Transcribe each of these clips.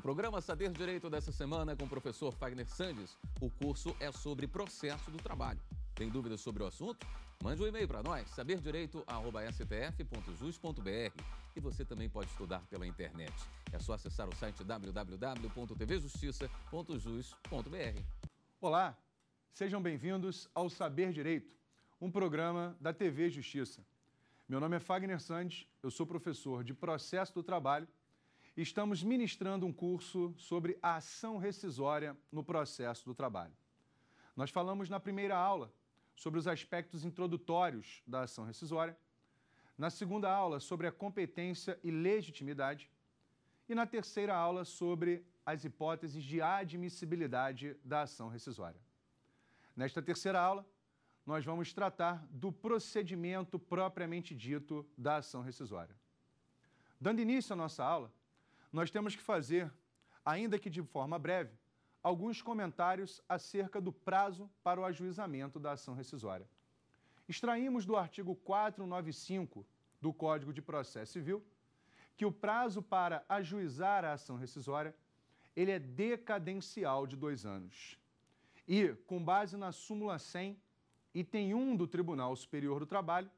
O programa Saber Direito dessa semana é com o professor Fagner Sandes. O curso é sobre processo do trabalho. Tem dúvidas sobre o assunto? Mande um e-mail para nós, saberdireito.stf.jus.br. E você também pode estudar pela internet. É só acessar o site www.tvjustiça.jus.br. Olá, sejam bem-vindos ao Saber Direito, um programa da TV Justiça. Meu nome é Fagner Sandes, eu sou professor de Processo do Trabalho estamos ministrando um curso sobre a ação rescisória no processo do trabalho. Nós falamos na primeira aula sobre os aspectos introdutórios da ação rescisória, na segunda aula sobre a competência e legitimidade e na terceira aula sobre as hipóteses de admissibilidade da ação rescisória. Nesta terceira aula, nós vamos tratar do procedimento propriamente dito da ação rescisória. Dando início à nossa aula, nós temos que fazer, ainda que de forma breve, alguns comentários acerca do prazo para o ajuizamento da ação rescisória. Extraímos do artigo 495 do Código de Processo Civil que o prazo para ajuizar a ação rescisória ele é decadencial de dois anos. E, com base na súmula 100, item 1 do Tribunal Superior do Trabalho,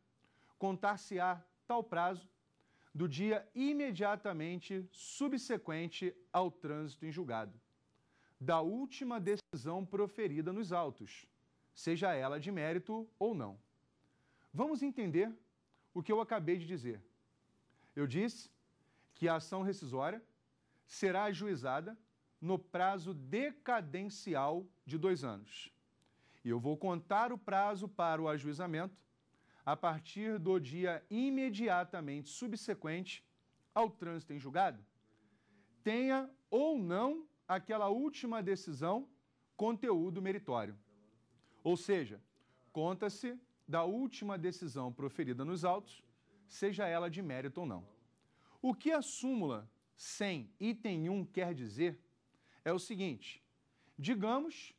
contar-se-á tal prazo do dia imediatamente subsequente ao trânsito em julgado, da última decisão proferida nos autos, seja ela de mérito ou não. Vamos entender o que eu acabei de dizer. Eu disse que a ação rescisória será ajuizada no prazo decadencial de dois anos. E eu vou contar o prazo para o ajuizamento a partir do dia imediatamente subsequente ao trânsito em julgado, tenha ou não aquela última decisão conteúdo meritório. Ou seja, conta-se da última decisão proferida nos autos, seja ela de mérito ou não. O que a súmula 100, item 1 quer dizer é o seguinte: digamos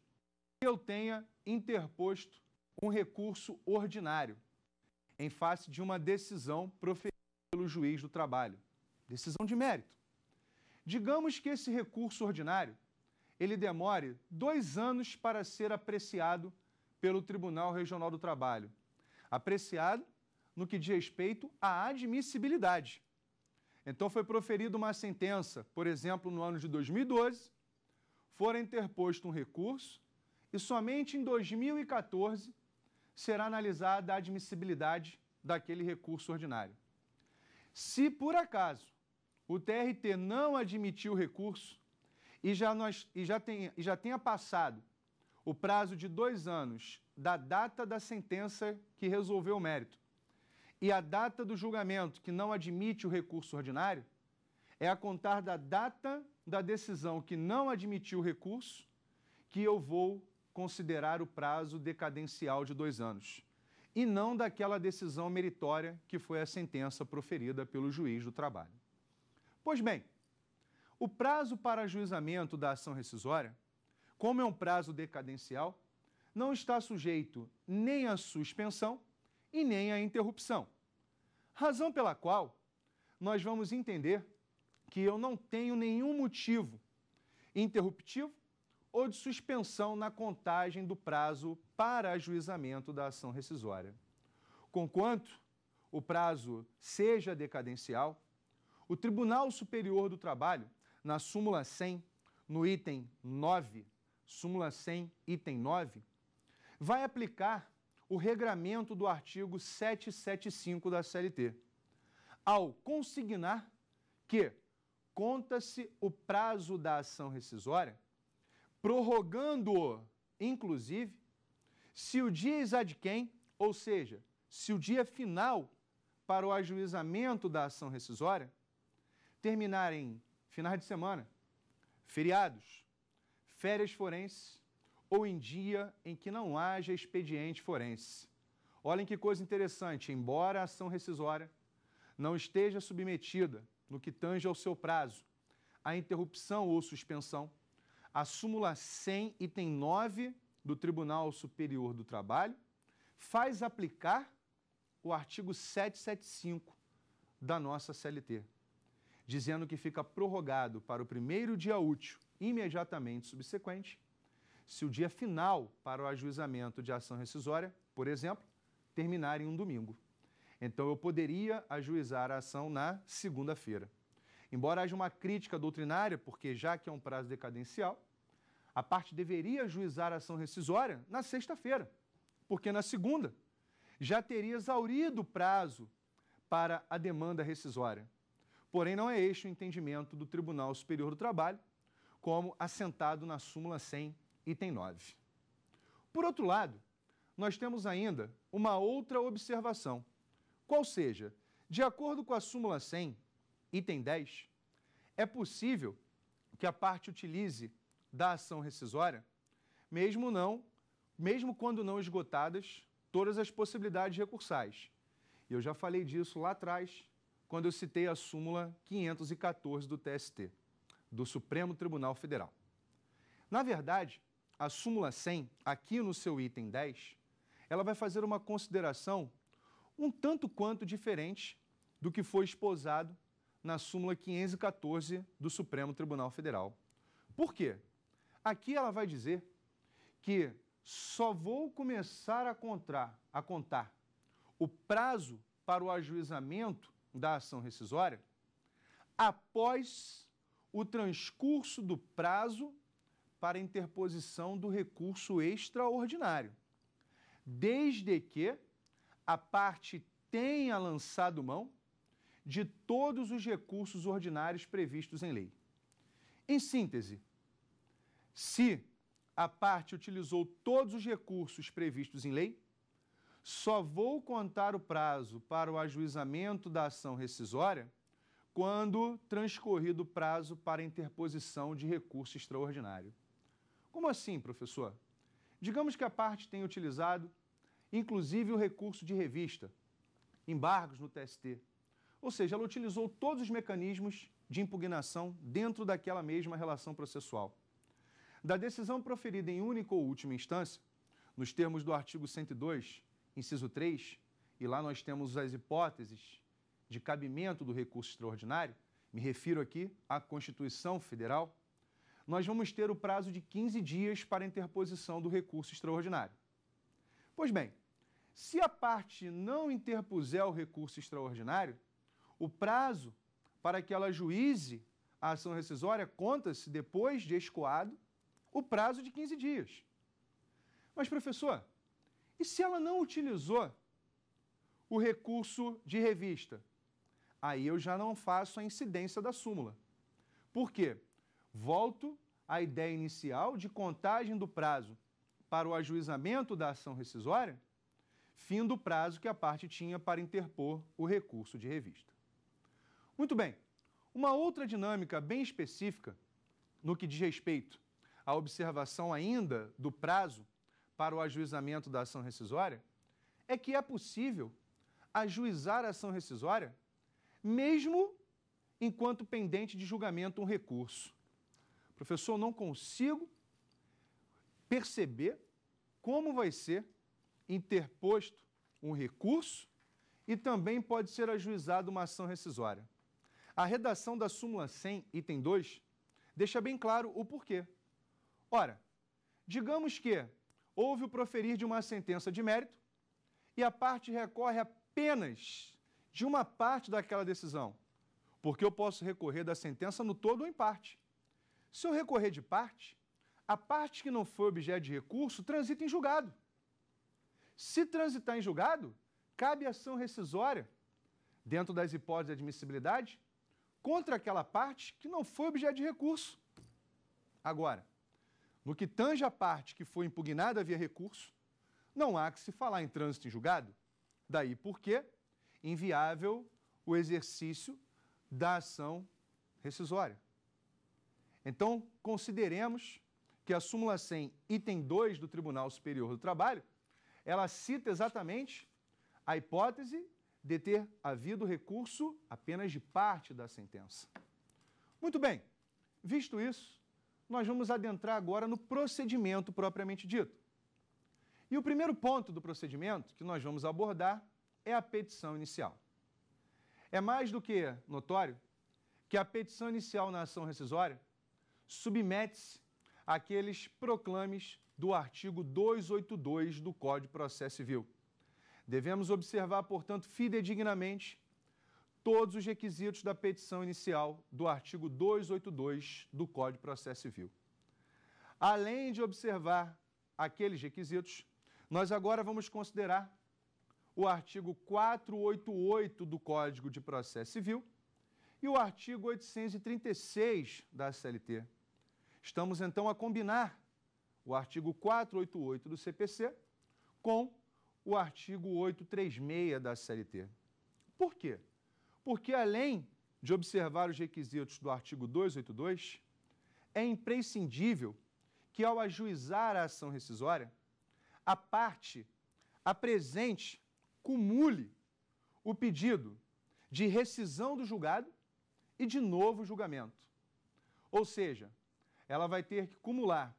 que eu tenha interposto um recurso ordinário em face de uma decisão proferida pelo juiz do trabalho, decisão de mérito. Digamos que esse recurso ordinário ele demore dois anos para ser apreciado pelo Tribunal Regional do Trabalho, apreciado no que diz respeito à admissibilidade. Então foi proferida uma sentença, por exemplo, no ano de 2012, fora interposto um recurso e somente em 2014 será analisada a admissibilidade daquele recurso ordinário. Se por acaso o TRT não admitiu o recurso e já, nós, e já, tenha, e já tenha passado o prazo de dois anos da data da sentença que resolveu o mérito e a data do julgamento que não admite o recurso ordinário, é a contar da data da decisão que não admitiu o recurso que eu vou considerar o prazo decadencial de dois anos, e não daquela decisão meritória que foi a sentença proferida pelo juiz do trabalho. Pois bem, o prazo para ajuizamento da ação rescisória, como é um prazo decadencial, não está sujeito nem à suspensão e nem à interrupção. Razão pela qual nós vamos entender que eu não tenho nenhum motivo interruptivo ou de suspensão na contagem do prazo para ajuizamento da ação rescisória. Conquanto o prazo seja decadencial, o Tribunal Superior do Trabalho, na súmula 100, no item 9, súmula 100, item 9, vai aplicar o regramento do artigo 775 da CLT, ao consignar que conta-se o prazo da ação rescisória prorrogando, inclusive, se o dia é exadquem, ou seja, se o dia final para o ajuizamento da ação rescisória terminar em finais de semana, feriados, férias forenses ou em dia em que não haja expediente forense. Olhem que coisa interessante, embora a ação rescisória não esteja submetida, no que tange ao seu prazo, à interrupção ou suspensão, a súmula 100, item 9 do Tribunal Superior do Trabalho, faz aplicar o artigo 775 da nossa CLT, dizendo que fica prorrogado para o primeiro dia útil imediatamente subsequente, se o dia final para o ajuizamento de ação rescisória, por exemplo, terminar em um domingo. Então eu poderia ajuizar a ação na segunda-feira. Embora haja uma crítica doutrinária, porque já que é um prazo decadencial, a parte deveria ajuizar a ação rescisória na sexta-feira, porque na segunda já teria exaurido o prazo para a demanda rescisória. Porém, não é este o entendimento do Tribunal Superior do Trabalho, como assentado na súmula 100, item 9. Por outro lado, nós temos ainda uma outra observação, qual seja, de acordo com a súmula 100, item 10, é possível que a parte utilize da ação rescisória, mesmo não, mesmo quando não esgotadas todas as possibilidades recursais. E eu já falei disso lá atrás, quando eu citei a súmula 514 do TST, do Supremo Tribunal Federal. Na verdade, a súmula 100, aqui no seu item 10, ela vai fazer uma consideração um tanto quanto diferente do que foi esposado na súmula 514 do Supremo Tribunal Federal. Por quê? Aqui ela vai dizer que só vou começar a contar, a contar o prazo para o ajuizamento da ação rescisória após o transcurso do prazo para interposição do recurso extraordinário, desde que a parte tenha lançado mão de todos os recursos ordinários previstos em lei. Em síntese, se a parte utilizou todos os recursos previstos em lei, só vou contar o prazo para o ajuizamento da ação rescisória quando transcorrido o prazo para interposição de recurso extraordinário. Como assim, professor? Digamos que a parte tenha utilizado, inclusive, o recurso de revista, embargos no TST, ou seja, ela utilizou todos os mecanismos de impugnação dentro daquela mesma relação processual. Da decisão proferida em única ou última instância, nos termos do artigo 102, inciso 3, e lá nós temos as hipóteses de cabimento do recurso extraordinário, me refiro aqui à Constituição Federal, nós vamos ter o prazo de 15 dias para interposição do recurso extraordinário. Pois bem, se a parte não interpuser o recurso extraordinário, o prazo para que ela juíze a ação rescisória conta-se depois de escoado o prazo de 15 dias. Mas, professor, e se ela não utilizou o recurso de revista? Aí eu já não faço a incidência da súmula. Por quê? Volto à ideia inicial de contagem do prazo para o ajuizamento da ação rescisória, fim do prazo que a parte tinha para interpor o recurso de revista. Muito bem. Uma outra dinâmica bem específica no que diz respeito à observação ainda do prazo para o ajuizamento da ação rescisória é que é possível ajuizar a ação rescisória mesmo enquanto pendente de julgamento um recurso. Professor, não consigo perceber como vai ser interposto um recurso e também pode ser ajuizada uma ação rescisória. A redação da súmula 100, item 2, deixa bem claro o porquê. Ora, digamos que houve o proferir de uma sentença de mérito e a parte recorre apenas de uma parte daquela decisão, porque eu posso recorrer da sentença no todo ou em parte. Se eu recorrer de parte, a parte que não foi objeto de recurso transita em julgado. Se transitar em julgado, cabe ação rescisória, dentro das hipóteses de admissibilidade, contra aquela parte que não foi objeto de recurso. Agora, no que tange a parte que foi impugnada via recurso, não há que se falar em trânsito em julgado. Daí porque inviável o exercício da ação rescisória. Então, consideremos que a súmula 100, item 2 do Tribunal Superior do Trabalho, ela cita exatamente a hipótese de ter havido recurso apenas de parte da sentença. Muito bem, visto isso, nós vamos adentrar agora no procedimento propriamente dito. E o primeiro ponto do procedimento que nós vamos abordar é a petição inicial. É mais do que notório que a petição inicial na ação rescisória submete-se àqueles proclames do artigo 282 do Código de Processo Civil Devemos observar, portanto, fidedignamente todos os requisitos da petição inicial do artigo 282 do Código de Processo Civil. Além de observar aqueles requisitos, nós agora vamos considerar o artigo 488 do Código de Processo Civil e o artigo 836 da CLT. Estamos então a combinar o artigo 488 do CPC com o artigo 836 da CLT. Por quê? Porque além de observar os requisitos do artigo 282, é imprescindível que ao ajuizar a ação rescisória, a parte apresente, cumule o pedido de rescisão do julgado e de novo julgamento. Ou seja, ela vai ter que cumular.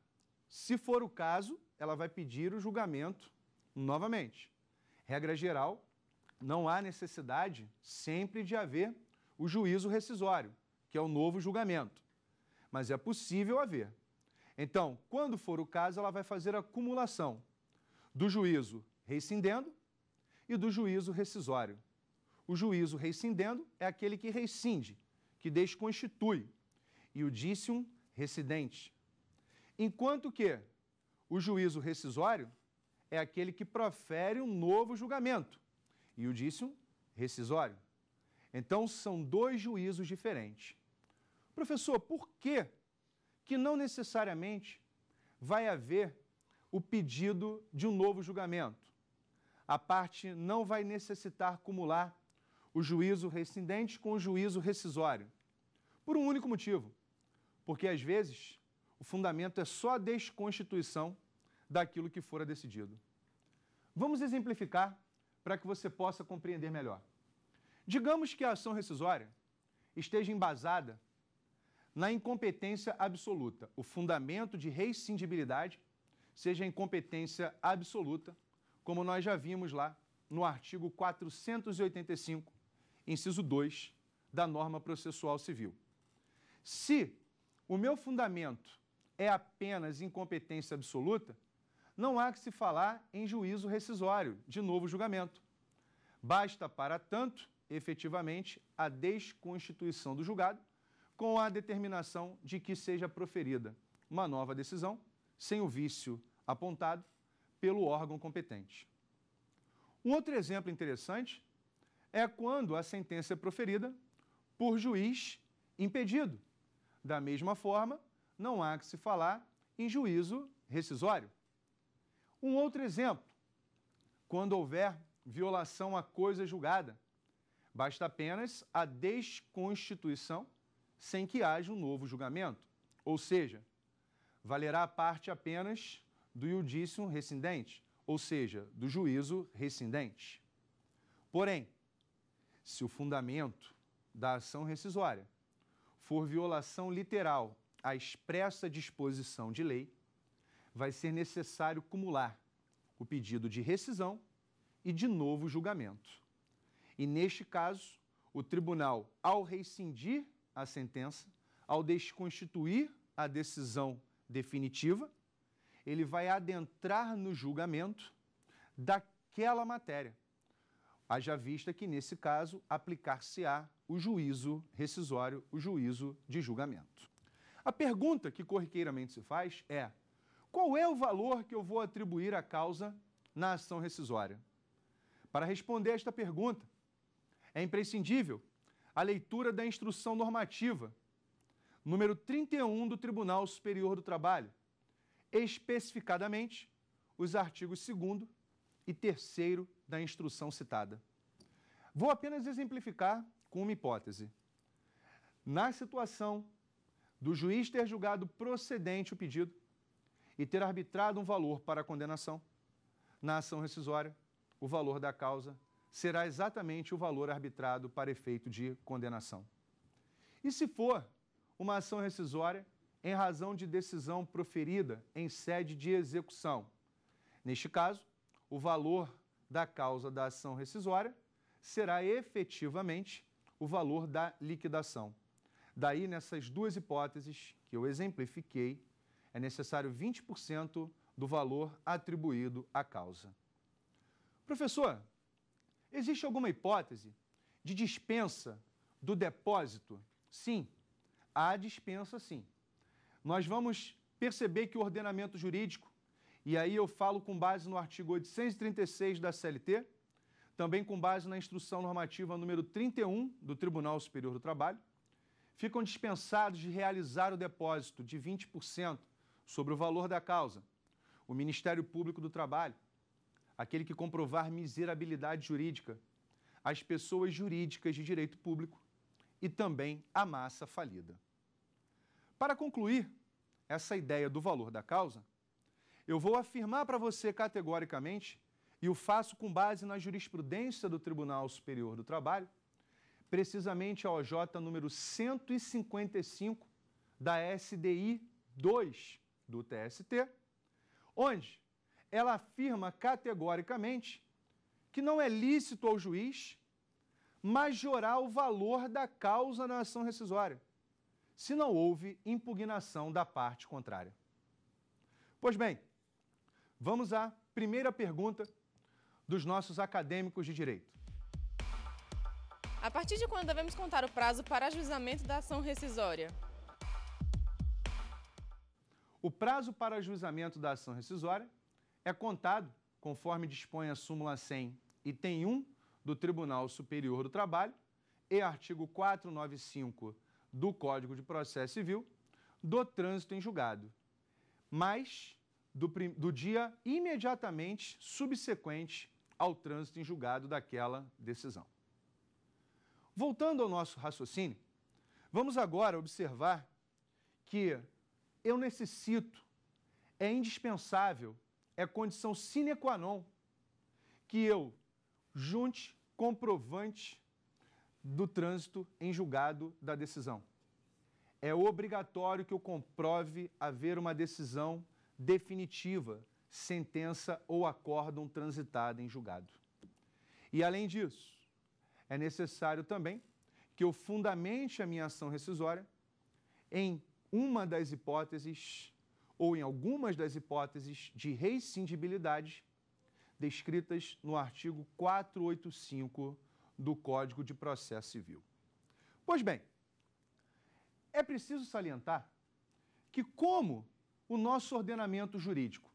Se for o caso, ela vai pedir o julgamento Novamente, regra geral, não há necessidade sempre de haver o juízo rescisório, que é o novo julgamento, mas é possível haver. Então, quando for o caso, ela vai fazer a acumulação do juízo rescindendo e do juízo rescisório. O juízo rescindendo é aquele que rescinde, que desconstitui, e o um recidente. Enquanto que o juízo rescisório é aquele que profere um novo julgamento e o dízimo rescisório. Então, são dois juízos diferentes. Professor, por que que não necessariamente vai haver o pedido de um novo julgamento? A parte não vai necessitar cumular o juízo rescindente com o juízo rescisório. Por um único motivo, porque às vezes o fundamento é só a desconstituição daquilo que fora decidido. Vamos exemplificar para que você possa compreender melhor. Digamos que a ação rescisória esteja embasada na incompetência absoluta. O fundamento de rescindibilidade seja a incompetência absoluta, como nós já vimos lá no artigo 485, inciso 2 da norma processual civil. Se o meu fundamento é apenas incompetência absoluta, não há que se falar em juízo rescisório, de novo julgamento. Basta, para tanto, efetivamente, a desconstituição do julgado com a determinação de que seja proferida uma nova decisão, sem o vício apontado pelo órgão competente. Um outro exemplo interessante é quando a sentença é proferida por juiz impedido. Da mesma forma, não há que se falar em juízo rescisório. Um outro exemplo, quando houver violação a coisa julgada, basta apenas a desconstituição sem que haja um novo julgamento, ou seja, valerá a parte apenas do judicium rescindente, ou seja, do juízo rescindente. Porém, se o fundamento da ação rescisória for violação literal à expressa disposição de lei, vai ser necessário cumular o pedido de rescisão e de novo julgamento. E neste caso, o tribunal, ao rescindir a sentença, ao desconstituir a decisão definitiva, ele vai adentrar no julgamento daquela matéria. Haja vista que, nesse caso, aplicar-se-á o juízo rescisório, o juízo de julgamento. A pergunta que corriqueiramente se faz é: qual é o valor que eu vou atribuir à causa na ação rescisória? Para responder esta pergunta, é imprescindível a leitura da instrução normativa número 31 do Tribunal Superior do Trabalho, especificadamente os artigos 2 e 3 da instrução citada. Vou apenas exemplificar com uma hipótese. Na situação do juiz ter julgado procedente o pedido, e ter arbitrado um valor para a condenação, na ação rescisória, o valor da causa será exatamente o valor arbitrado para efeito de condenação. E se for uma ação rescisória em razão de decisão proferida em sede de execução, neste caso, o valor da causa da ação rescisória será efetivamente o valor da liquidação. Daí, nessas duas hipóteses que eu exemplifiquei, é necessário 20% do valor atribuído à causa. Professor, existe alguma hipótese de dispensa do depósito? Sim, há dispensa sim. Nós vamos perceber que o ordenamento jurídico, e aí eu falo com base no artigo 836 da CLT, também com base na instrução normativa número 31 do Tribunal Superior do Trabalho, ficam dispensados de realizar o depósito de 20% sobre o valor da causa. O Ministério Público do Trabalho, aquele que comprovar miserabilidade jurídica, as pessoas jurídicas de direito público e também a massa falida. Para concluir essa ideia do valor da causa, eu vou afirmar para você categoricamente, e o faço com base na jurisprudência do Tribunal Superior do Trabalho, precisamente a OJ número 155 da SDI 2 do TST, onde ela afirma categoricamente que não é lícito ao juiz majorar o valor da causa na ação rescisória, se não houve impugnação da parte contrária. Pois bem, vamos à primeira pergunta dos nossos acadêmicos de direito. A partir de quando devemos contar o prazo para ajuizamento da ação rescisória? O prazo para ajuizamento da ação rescisória é contado, conforme dispõe a súmula 100, item 1 do Tribunal Superior do Trabalho e artigo 495 do Código de Processo Civil, do trânsito em julgado, mas do, do dia imediatamente subsequente ao trânsito em julgado daquela decisão. Voltando ao nosso raciocínio, vamos agora observar que eu necessito, é indispensável, é condição sine qua non que eu junte comprovante do trânsito em julgado da decisão. É obrigatório que eu comprove haver uma decisão definitiva, sentença ou acórdão transitada em julgado. E além disso, é necessário também que eu fundamente a minha ação rescisória em uma das hipóteses, ou em algumas das hipóteses de rescindibilidade descritas no artigo 485 do Código de Processo Civil. Pois bem, é preciso salientar que, como o nosso ordenamento jurídico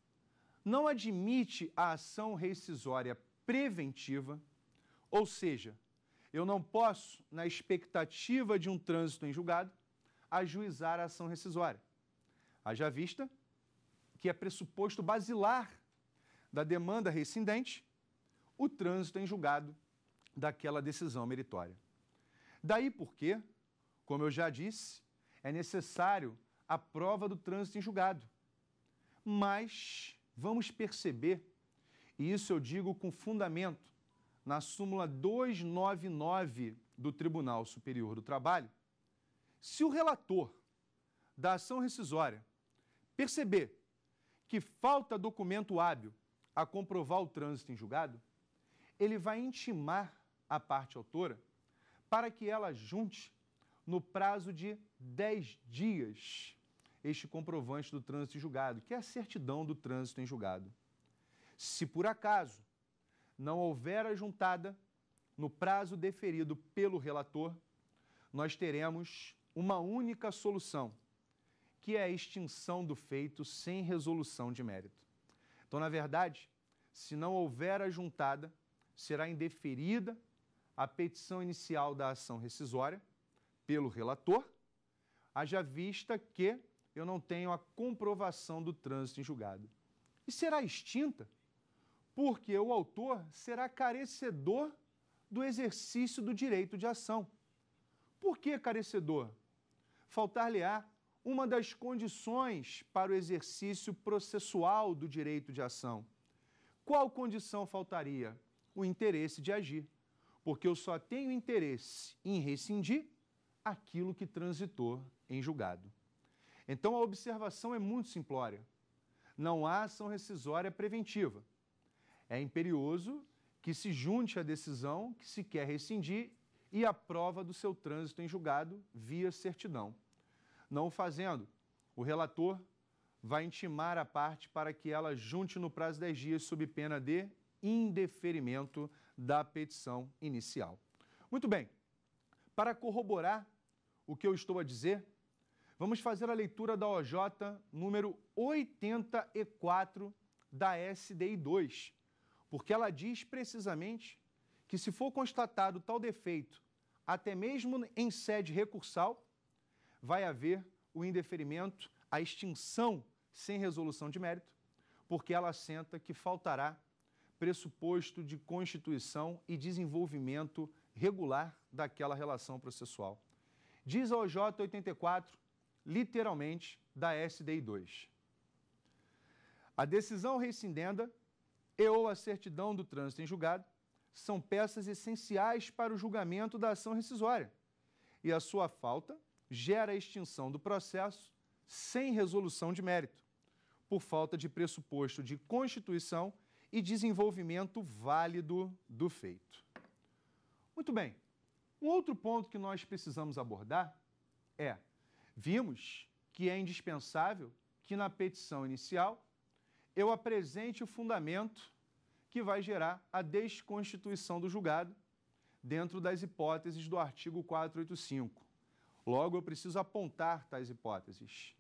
não admite a ação rescisória preventiva, ou seja, eu não posso, na expectativa de um trânsito em julgado, ajuizar a ação rescisória. Haja vista que é pressuposto basilar da demanda rescindente o trânsito em julgado daquela decisão meritória. Daí porque, como eu já disse, é necessário a prova do trânsito em julgado. Mas vamos perceber, e isso eu digo com fundamento, na súmula 299 do Tribunal Superior do Trabalho, se o relator da ação rescisória perceber que falta documento hábil a comprovar o trânsito em julgado, ele vai intimar a parte autora para que ela junte, no prazo de 10 dias, este comprovante do trânsito em julgado, que é a certidão do trânsito em julgado. Se por acaso não houver a juntada no prazo deferido pelo relator, nós teremos uma única solução, que é a extinção do feito sem resolução de mérito. Então, na verdade, se não houver a juntada, será indeferida a petição inicial da ação rescisória pelo relator, haja vista que eu não tenho a comprovação do trânsito em julgado. E será extinta porque o autor será carecedor do exercício do direito de ação por que carecedor? Faltar-lhe-á uma das condições para o exercício processual do direito de ação. Qual condição faltaria? O interesse de agir. Porque eu só tenho interesse em rescindir aquilo que transitou em julgado. Então a observação é muito simplória. Não há ação rescisória preventiva. É imperioso que se junte à decisão que se quer rescindir e a prova do seu trânsito em julgado via certidão. Não o fazendo, o relator vai intimar a parte para que ela junte no prazo de 10 dias sob pena de indeferimento da petição inicial. Muito bem, para corroborar o que eu estou a dizer, vamos fazer a leitura da OJ número 84 da SDI 2, porque ela diz precisamente que, se for constatado tal defeito, até mesmo em sede recursal, vai haver o indeferimento, a extinção sem resolução de mérito, porque ela assenta que faltará pressuposto de constituição e desenvolvimento regular daquela relação processual. Diz a OJ 84, literalmente, da SDI 2. A decisão rescindenda e ou a certidão do trânsito em julgado são peças essenciais para o julgamento da ação rescisória. E a sua falta gera a extinção do processo sem resolução de mérito, por falta de pressuposto de constituição e desenvolvimento válido do feito. Muito bem. Um outro ponto que nós precisamos abordar é: vimos que é indispensável que na petição inicial eu apresente o fundamento que vai gerar a desconstituição do julgado dentro das hipóteses do artigo 485. Logo, eu preciso apontar tais hipóteses.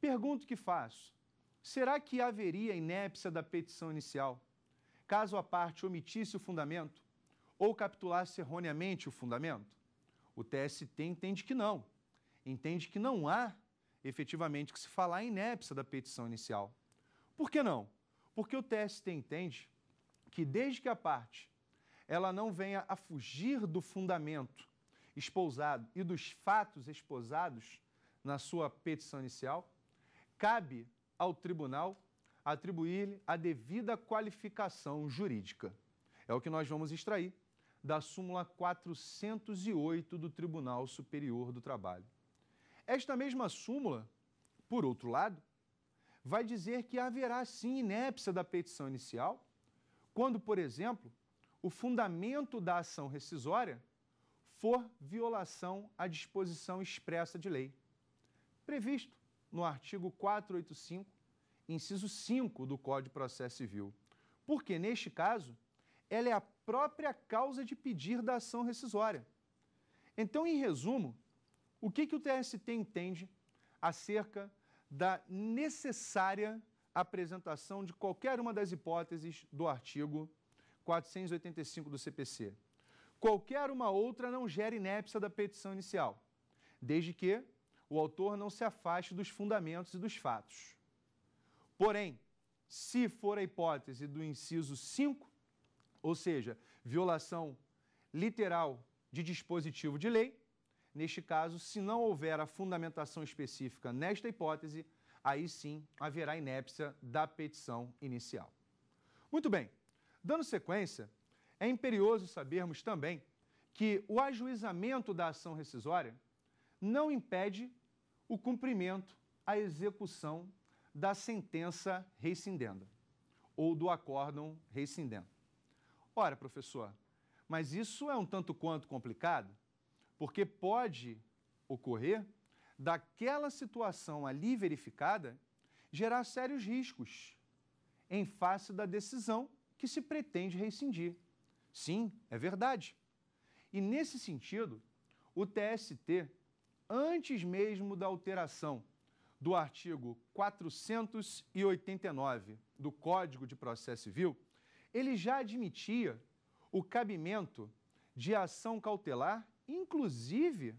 Pergunto que faço: será que haveria inépcia da petição inicial, caso a parte omitisse o fundamento ou capitulasse erroneamente o fundamento? O TST entende que não. Entende que não há efetivamente que se falar em inépcia da petição inicial. Por que não? Porque o TST entende que desde que a parte ela não venha a fugir do fundamento esposado e dos fatos esposados na sua petição inicial, cabe ao tribunal atribuir-lhe a devida qualificação jurídica. É o que nós vamos extrair da súmula 408 do Tribunal Superior do Trabalho. Esta mesma súmula, por outro lado, vai dizer que haverá sim inépcia da petição inicial quando, por exemplo, o fundamento da ação rescisória for violação à disposição expressa de lei, previsto no artigo 485, inciso 5 do Código de Processo Civil, porque, neste caso, ela é a própria causa de pedir da ação rescisória. Então, em resumo, o que, que o TST entende acerca da necessária apresentação de qualquer uma das hipóteses do artigo 485 do CPC. Qualquer uma outra não gera inépcia da petição inicial, desde que o autor não se afaste dos fundamentos e dos fatos. Porém, se for a hipótese do inciso 5, ou seja, violação literal de dispositivo de lei, neste caso, se não houver a fundamentação específica nesta hipótese, aí sim haverá inépcia da petição inicial. Muito bem, dando sequência, é imperioso sabermos também que o ajuizamento da ação rescisória não impede o cumprimento, a execução da sentença rescindenda ou do acórdão rescindendo. Ora, professor, mas isso é um tanto quanto complicado, porque pode ocorrer daquela situação ali verificada gerar sérios riscos em face da decisão que se pretende rescindir. Sim, é verdade. E nesse sentido, o TST, antes mesmo da alteração do artigo 489 do Código de Processo Civil, ele já admitia o cabimento de ação cautelar, inclusive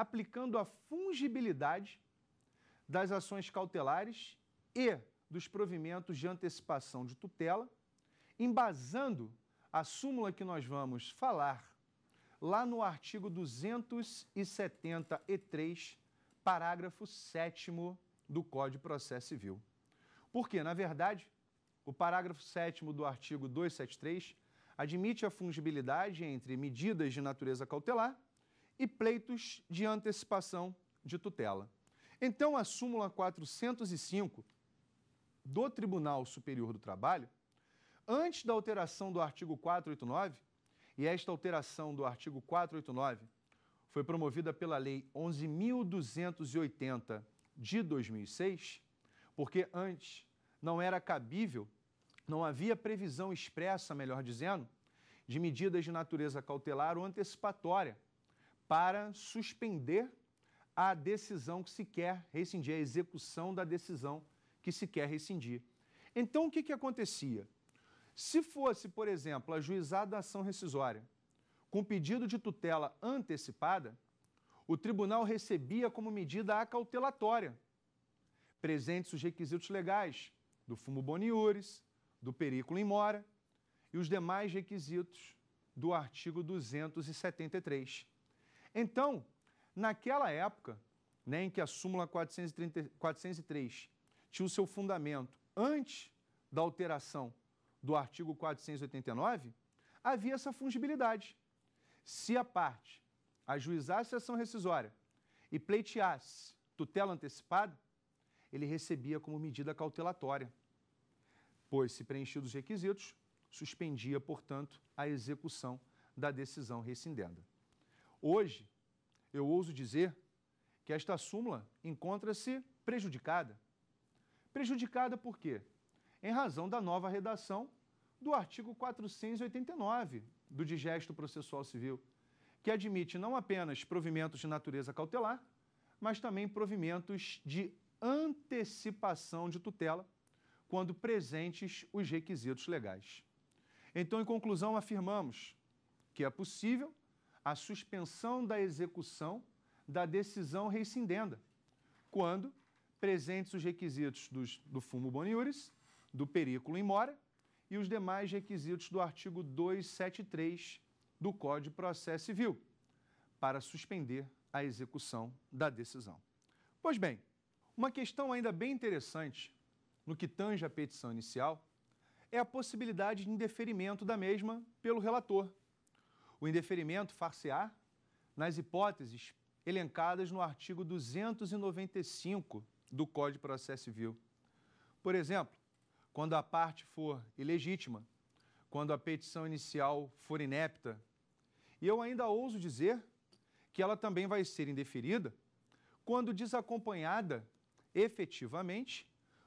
aplicando a fungibilidade das ações cautelares e dos provimentos de antecipação de tutela, embasando a súmula que nós vamos falar lá no artigo 273, parágrafo 7 do Código de Processo Civil. Porque, na verdade, o parágrafo 7 do artigo 273 admite a fungibilidade entre medidas de natureza cautelar e pleitos de antecipação de tutela. Então, a súmula 405 do Tribunal Superior do Trabalho, antes da alteração do artigo 489, e esta alteração do artigo 489 foi promovida pela Lei 11.280 de 2006, porque antes não era cabível, não havia previsão expressa, melhor dizendo, de medidas de natureza cautelar ou antecipatória para suspender a decisão que se quer rescindir, a execução da decisão que se quer rescindir. Então, o que, que acontecia? Se fosse, por exemplo, ajuizada a ação rescisória com pedido de tutela antecipada, o tribunal recebia como medida acautelatória presentes os requisitos legais do fumo boniúris, do perículo in mora e os demais requisitos do artigo 273. Então, naquela época, né, em que a súmula 430, 403 tinha o seu fundamento antes da alteração do artigo 489, havia essa fungibilidade. Se a parte ajuizasse a ação rescisória e pleiteasse tutela antecipada, ele recebia como medida cautelatória, pois, se preenchidos os requisitos, suspendia, portanto, a execução da decisão rescindenda. Hoje, eu ouso dizer que esta súmula encontra-se prejudicada. Prejudicada por quê? Em razão da nova redação do artigo 489 do Digesto Processual Civil, que admite não apenas provimentos de natureza cautelar, mas também provimentos de antecipação de tutela, quando presentes os requisitos legais. Então, em conclusão, afirmamos que é possível a suspensão da execução da decisão rescindenda, quando presentes os requisitos dos, do fumo boniúris, do perículo em mora e os demais requisitos do artigo 273 do Código de Processo Civil, para suspender a execução da decisão. Pois bem, uma questão ainda bem interessante no que tange à petição inicial é a possibilidade de indeferimento da mesma pelo relator, o indeferimento far-se-á nas hipóteses elencadas no artigo 295 do Código de Processo Civil. Por exemplo, quando a parte for ilegítima, quando a petição inicial for inepta, e eu ainda ouso dizer que ela também vai ser indeferida quando desacompanhada efetivamente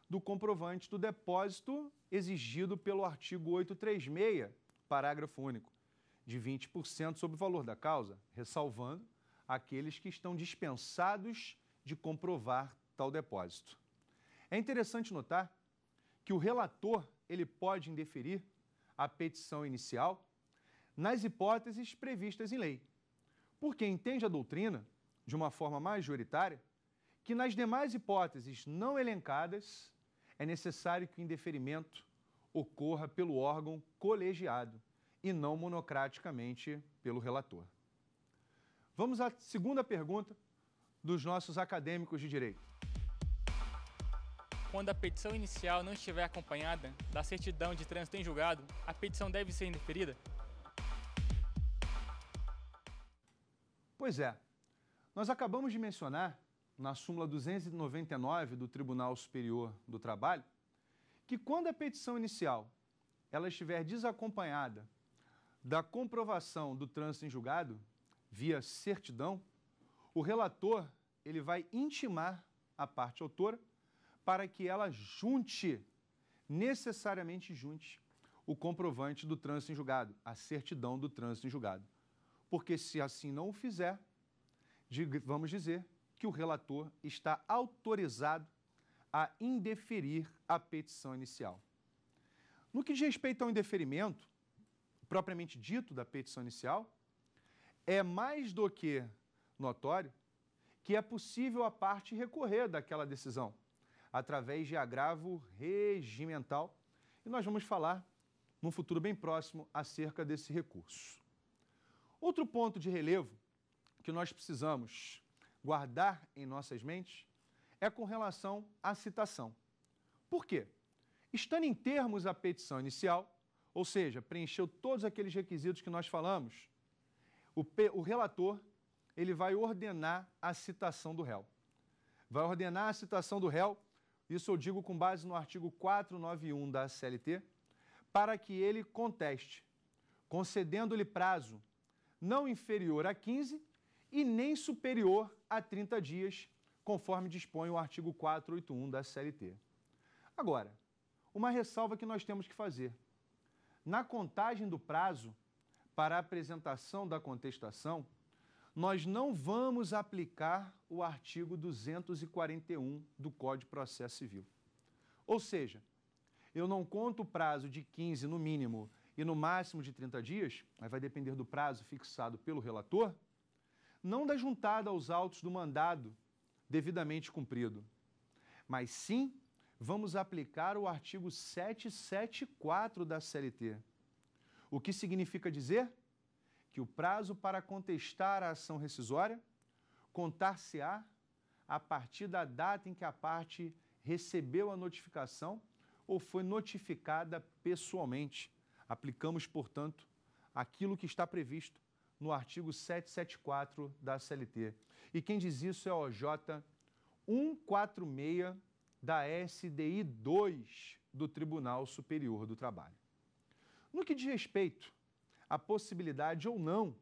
do comprovante do depósito exigido pelo artigo 836, parágrafo único de 20% sobre o valor da causa, ressalvando aqueles que estão dispensados de comprovar tal depósito. É interessante notar que o relator ele pode indeferir a petição inicial nas hipóteses previstas em lei, porque entende a doutrina, de uma forma majoritária, que nas demais hipóteses não elencadas é necessário que o indeferimento ocorra pelo órgão colegiado, e não monocraticamente pelo relator. Vamos à segunda pergunta dos nossos acadêmicos de direito. Quando a petição inicial não estiver acompanhada da certidão de trânsito em julgado, a petição deve ser indeferida? Pois é. Nós acabamos de mencionar, na súmula 299 do Tribunal Superior do Trabalho, que quando a petição inicial ela estiver desacompanhada da comprovação do trânsito em julgado, via certidão, o relator ele vai intimar a parte autora para que ela junte, necessariamente junte, o comprovante do trânsito em julgado, a certidão do trânsito em julgado. Porque se assim não o fizer, vamos dizer que o relator está autorizado a indeferir a petição inicial. No que diz respeito ao indeferimento, propriamente dito da petição inicial, é mais do que notório que é possível a parte recorrer daquela decisão através de agravo regimental. E nós vamos falar num futuro bem próximo acerca desse recurso. Outro ponto de relevo que nós precisamos guardar em nossas mentes é com relação à citação. Por quê? Estando em termos a petição inicial, ou seja, preencheu todos aqueles requisitos que nós falamos, o, o relator ele vai ordenar a citação do réu. Vai ordenar a citação do réu, isso eu digo com base no artigo 491 da CLT, para que ele conteste, concedendo-lhe prazo não inferior a 15 e nem superior a 30 dias, conforme dispõe o artigo 481 da CLT. Agora, uma ressalva que nós temos que fazer. Na contagem do prazo para apresentação da contestação, nós não vamos aplicar o artigo 241 do Código de Processo Civil. Ou seja, eu não conto o prazo de 15 no mínimo e no máximo de 30 dias, mas vai depender do prazo fixado pelo relator, não da juntada aos autos do mandado devidamente cumprido, mas sim vamos aplicar o artigo 774 da CLT. O que significa dizer? Que o prazo para contestar a ação rescisória contar-se-á a partir da data em que a parte recebeu a notificação ou foi notificada pessoalmente. Aplicamos, portanto, aquilo que está previsto no artigo 774 da CLT. E quem diz isso é o OJ 146 da SDI 2 do Tribunal Superior do Trabalho. No que diz respeito à possibilidade ou não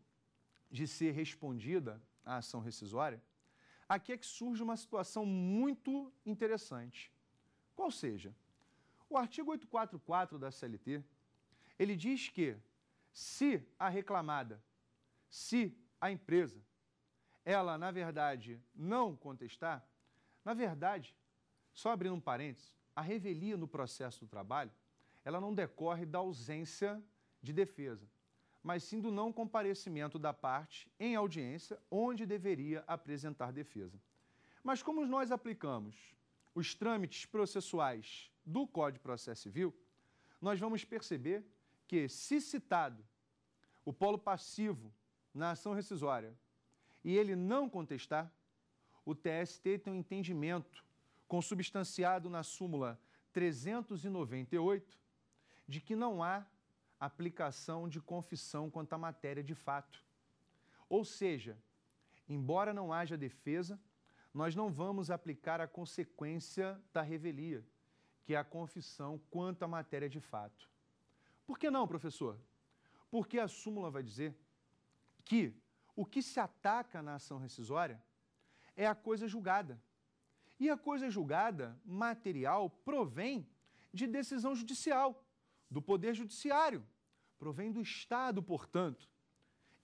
de ser respondida a ação rescisória, aqui é que surge uma situação muito interessante. Qual seja, o artigo 844 da CLT, ele diz que se a reclamada, se a empresa, ela, na verdade, não contestar, na verdade, só abrindo um parênteses, a revelia no processo do trabalho, ela não decorre da ausência de defesa, mas sim do não comparecimento da parte em audiência onde deveria apresentar defesa. Mas como nós aplicamos os trâmites processuais do Código de Processo Civil, nós vamos perceber que, se citado o polo passivo na ação rescisória e ele não contestar, o TST tem um entendimento consubstanciado na súmula 398, de que não há aplicação de confissão quanto à matéria de fato. Ou seja, embora não haja defesa, nós não vamos aplicar a consequência da revelia, que é a confissão quanto à matéria de fato. Por que não, professor? Porque a súmula vai dizer que o que se ataca na ação rescisória é a coisa julgada, e a coisa julgada material provém de decisão judicial, do Poder Judiciário, provém do Estado, portanto.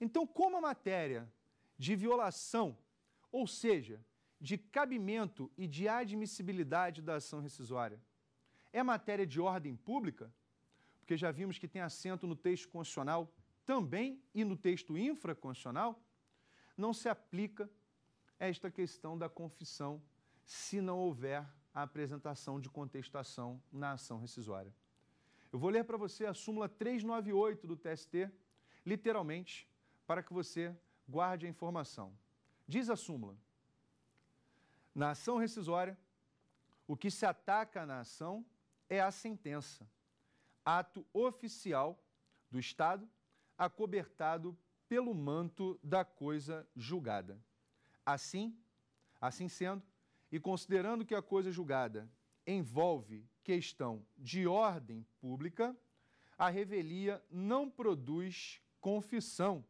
Então, como a matéria de violação, ou seja, de cabimento e de admissibilidade da ação rescisória, é matéria de ordem pública, porque já vimos que tem assento no texto constitucional também e no texto infraconstitucional, não se aplica esta questão da confissão se não houver a apresentação de contestação na ação rescisória. Eu vou ler para você a súmula 398 do TST, literalmente, para que você guarde a informação. Diz a súmula: Na ação rescisória, o que se ataca na ação é a sentença, ato oficial do Estado acobertado pelo manto da coisa julgada. Assim, assim sendo, e considerando que a coisa julgada envolve questão de ordem pública, a revelia não produz confissão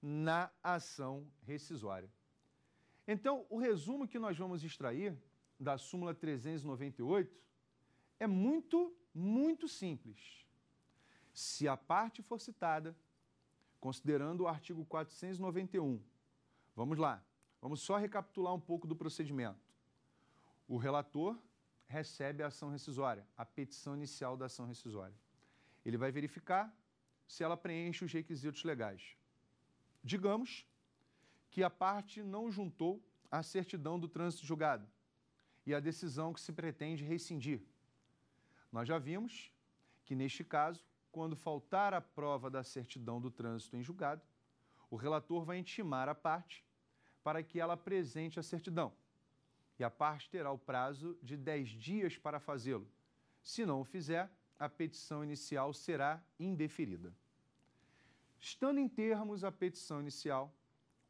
na ação rescisória. Então, o resumo que nós vamos extrair da súmula 398 é muito, muito simples. Se a parte for citada, considerando o artigo 491, vamos lá, vamos só recapitular um pouco do procedimento. O relator recebe a ação rescisória, a petição inicial da ação rescisória. Ele vai verificar se ela preenche os requisitos legais. Digamos que a parte não juntou a certidão do trânsito julgado e a decisão que se pretende rescindir. Nós já vimos que, neste caso, quando faltar a prova da certidão do trânsito em julgado, o relator vai intimar a parte para que ela apresente a certidão e a parte terá o prazo de 10 dias para fazê-lo. Se não o fizer, a petição inicial será indeferida. Estando em termos a petição inicial,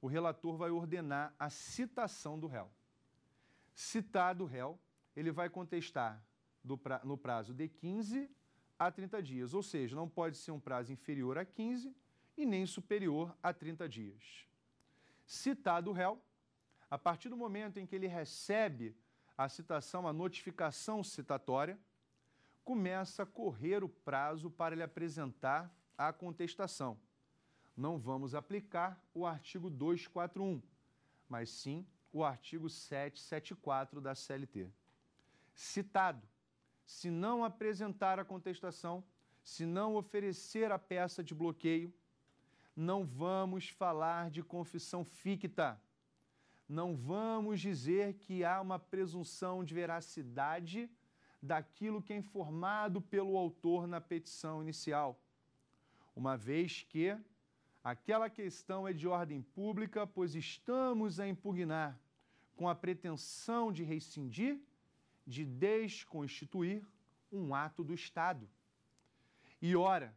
o relator vai ordenar a citação do réu. Citado o réu, ele vai contestar no prazo de 15 a 30 dias, ou seja, não pode ser um prazo inferior a 15 e nem superior a 30 dias. Citado o réu, a partir do momento em que ele recebe a citação, a notificação citatória, começa a correr o prazo para ele apresentar a contestação. Não vamos aplicar o artigo 241, mas sim o artigo 774 da CLT. Citado, se não apresentar a contestação, se não oferecer a peça de bloqueio, não vamos falar de confissão ficta. Não vamos dizer que há uma presunção de veracidade daquilo que é informado pelo autor na petição inicial, uma vez que aquela questão é de ordem pública, pois estamos a impugnar com a pretensão de rescindir, de desconstituir um ato do Estado. E ora,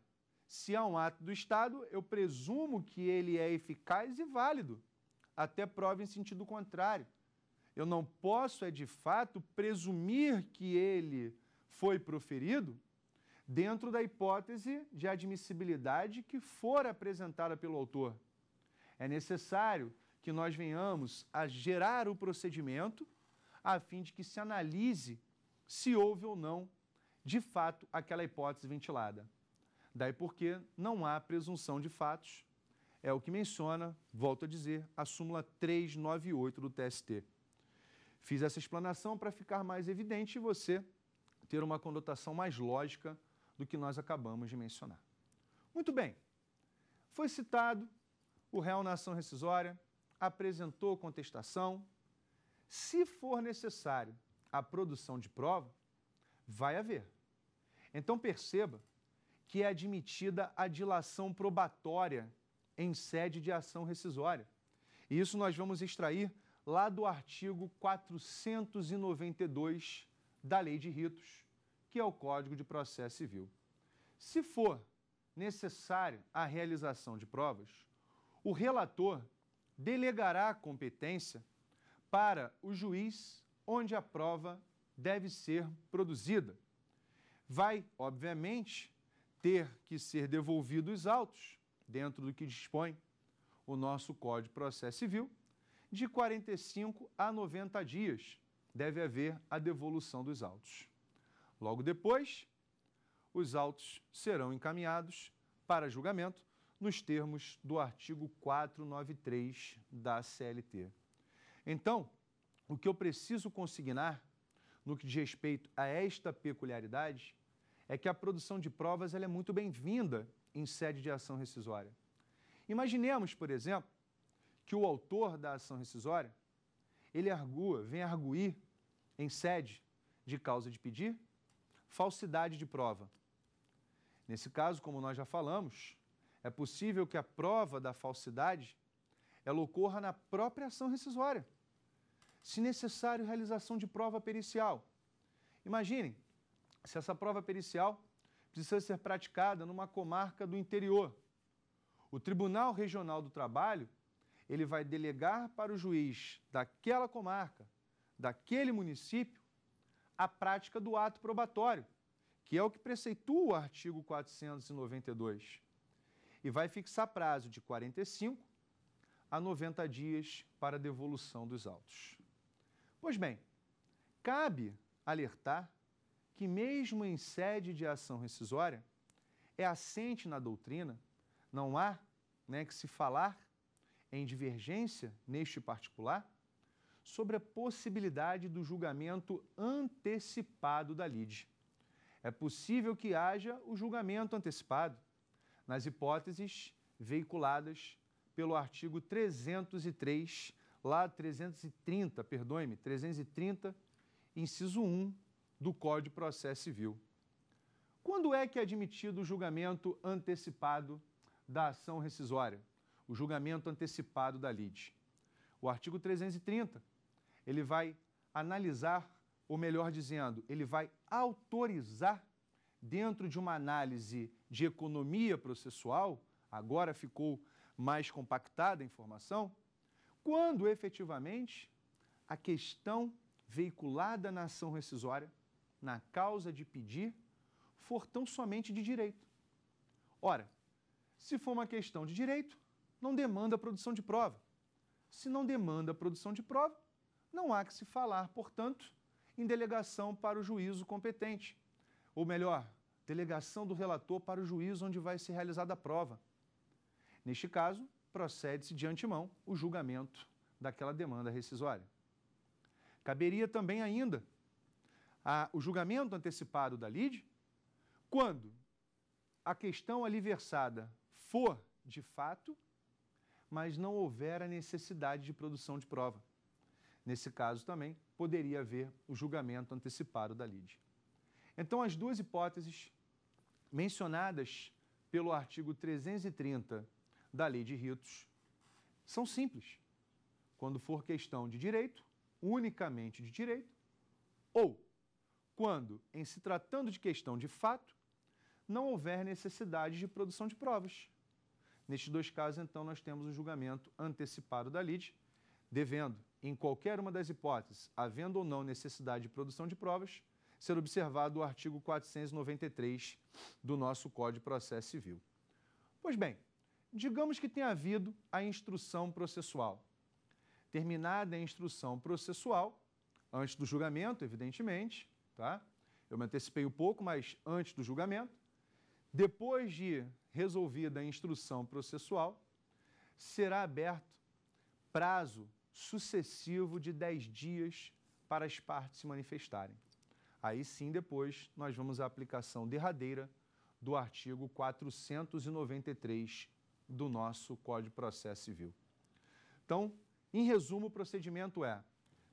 se há um ato do Estado, eu presumo que ele é eficaz e válido até prova em sentido contrário. Eu não posso, é de fato, presumir que ele foi proferido dentro da hipótese de admissibilidade que for apresentada pelo autor. É necessário que nós venhamos a gerar o procedimento a fim de que se analise se houve ou não, de fato, aquela hipótese ventilada. Daí porque não há presunção de fatos é o que menciona, volto a dizer, a súmula 398 do TST. Fiz essa explanação para ficar mais evidente e você ter uma conotação mais lógica do que nós acabamos de mencionar. Muito bem, foi citado o réu na ação rescisória, apresentou contestação. Se for necessário a produção de prova, vai haver. Então perceba que é admitida a dilação probatória em sede de ação rescisória. E isso nós vamos extrair lá do artigo 492 da Lei de Ritos, que é o Código de Processo Civil. Se for necessária a realização de provas, o relator delegará a competência para o juiz onde a prova deve ser produzida. Vai, obviamente, ter que ser devolvido os autos dentro do que dispõe o nosso Código de Processo Civil, de 45 a 90 dias deve haver a devolução dos autos. Logo depois, os autos serão encaminhados para julgamento nos termos do artigo 493 da CLT. Então, o que eu preciso consignar no que diz respeito a esta peculiaridade é que a produção de provas é muito bem-vinda em sede de ação rescisória. Imaginemos, por exemplo, que o autor da ação rescisória ele argua, vem arguir em sede de causa de pedir falsidade de prova. Nesse caso, como nós já falamos, é possível que a prova da falsidade ela ocorra na própria ação rescisória. Se necessário, realização de prova pericial. Imaginem se essa prova pericial precisa ser praticada numa comarca do interior. O Tribunal Regional do Trabalho, ele vai delegar para o juiz daquela comarca, daquele município, a prática do ato probatório, que é o que preceitua o artigo 492, e vai fixar prazo de 45 a 90 dias para devolução dos autos. Pois bem, cabe alertar que, mesmo em sede de ação rescisória, é assente na doutrina, não há né, que se falar em divergência neste particular sobre a possibilidade do julgamento antecipado da lide. É possível que haja o julgamento antecipado nas hipóteses veiculadas pelo artigo 303, lá 330, perdoe-me, 330, inciso 1 do Código de Processo Civil. Quando é que é admitido o julgamento antecipado da ação rescisória? O julgamento antecipado da lide. O artigo 330, ele vai analisar, ou melhor dizendo, ele vai autorizar, dentro de uma análise de economia processual, agora ficou mais compactada a informação, quando efetivamente a questão veiculada na ação rescisória na causa de pedir, for tão somente de direito. Ora, se for uma questão de direito, não demanda produção de prova. Se não demanda produção de prova, não há que se falar, portanto, em delegação para o juízo competente. Ou melhor, delegação do relator para o juízo onde vai ser realizada a prova. Neste caso, procede-se de antemão o julgamento daquela demanda rescisória. Caberia também ainda a, o julgamento antecipado da lide, quando a questão ali versada for de fato, mas não houver a necessidade de produção de prova. Nesse caso também poderia haver o julgamento antecipado da lide. Então, as duas hipóteses mencionadas pelo artigo 330 da Lei de Ritos são simples. Quando for questão de direito, unicamente de direito, ou quando, em se tratando de questão de fato, não houver necessidade de produção de provas. Nestes dois casos, então, nós temos o julgamento antecipado da lide, devendo, em qualquer uma das hipóteses, havendo ou não necessidade de produção de provas, ser observado o artigo 493 do nosso Código de Processo Civil. Pois bem, digamos que tenha havido a instrução processual. Terminada a instrução processual, antes do julgamento, evidentemente, tá? Eu me antecipei um pouco, mas antes do julgamento. Depois de resolvida a instrução processual, será aberto prazo sucessivo de 10 dias para as partes se manifestarem. Aí sim, depois, nós vamos à aplicação derradeira do artigo 493 do nosso Código de Processo Civil. Então, em resumo, o procedimento é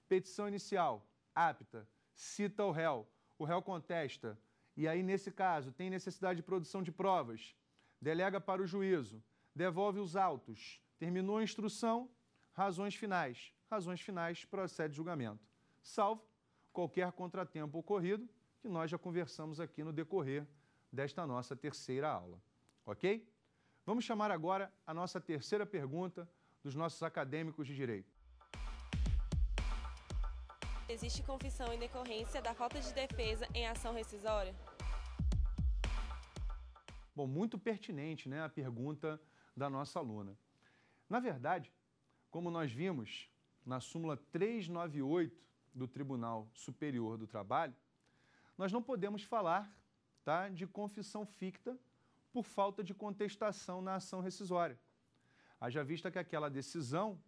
petição inicial apta cita o réu, o réu contesta, e aí, nesse caso, tem necessidade de produção de provas, delega para o juízo, devolve os autos, terminou a instrução, razões finais. Razões finais, procede julgamento. Salvo qualquer contratempo ocorrido, que nós já conversamos aqui no decorrer desta nossa terceira aula. Ok? Vamos chamar agora a nossa terceira pergunta dos nossos acadêmicos de direito. Existe confissão em decorrência da falta de defesa em ação rescisória? Bom, muito pertinente né, a pergunta da nossa aluna. Na verdade, como nós vimos na súmula 398 do Tribunal Superior do Trabalho, nós não podemos falar tá, de confissão ficta por falta de contestação na ação rescisória. Haja vista que aquela decisão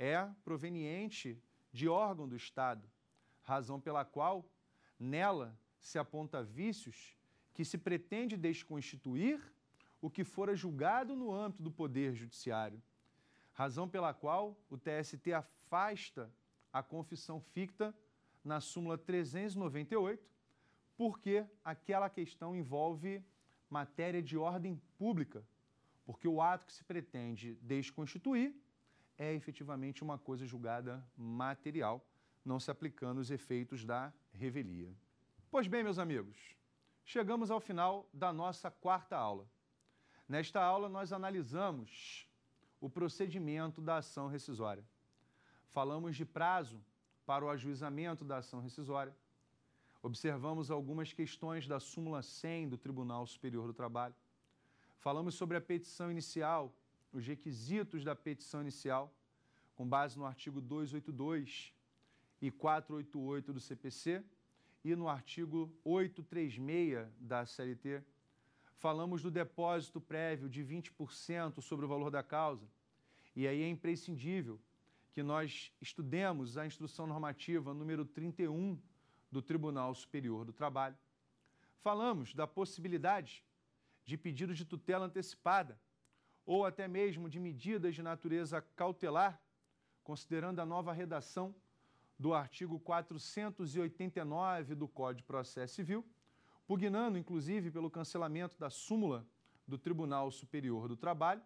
é proveniente de órgão do Estado razão pela qual nela se aponta vícios que se pretende desconstituir o que fora julgado no âmbito do Poder Judiciário, razão pela qual o TST afasta a confissão ficta na súmula 398, porque aquela questão envolve matéria de ordem pública, porque o ato que se pretende desconstituir é efetivamente uma coisa julgada material não se aplicando os efeitos da revelia. Pois bem, meus amigos, chegamos ao final da nossa quarta aula. Nesta aula, nós analisamos o procedimento da ação rescisória. Falamos de prazo para o ajuizamento da ação rescisória. Observamos algumas questões da súmula 100 do Tribunal Superior do Trabalho. Falamos sobre a petição inicial, os requisitos da petição inicial, com base no artigo 282 e 488 do CPC e no artigo 836 da CLT, falamos do depósito prévio de 20% sobre o valor da causa. E aí é imprescindível que nós estudemos a instrução normativa número 31 do Tribunal Superior do Trabalho. Falamos da possibilidade de pedido de tutela antecipada ou até mesmo de medidas de natureza cautelar, considerando a nova redação do artigo 489 do Código de Processo Civil, pugnando inclusive pelo cancelamento da súmula do Tribunal Superior do Trabalho.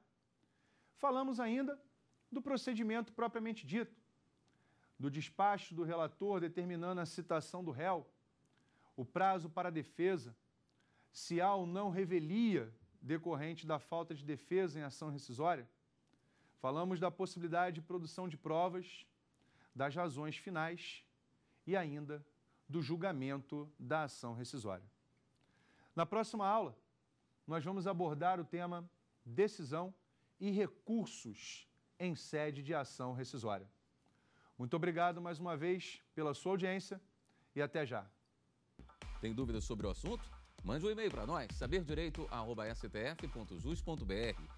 Falamos ainda do procedimento propriamente dito, do despacho do relator determinando a citação do réu, o prazo para a defesa, se há ou não revelia decorrente da falta de defesa em ação rescisória. Falamos da possibilidade de produção de provas das razões finais e ainda do julgamento da ação rescisória. Na próxima aula, nós vamos abordar o tema decisão e recursos em sede de ação rescisória. Muito obrigado mais uma vez pela sua audiência e até já. Tem dúvidas sobre o assunto? Mande um e-mail para nós, saberdireito.stf.jus.br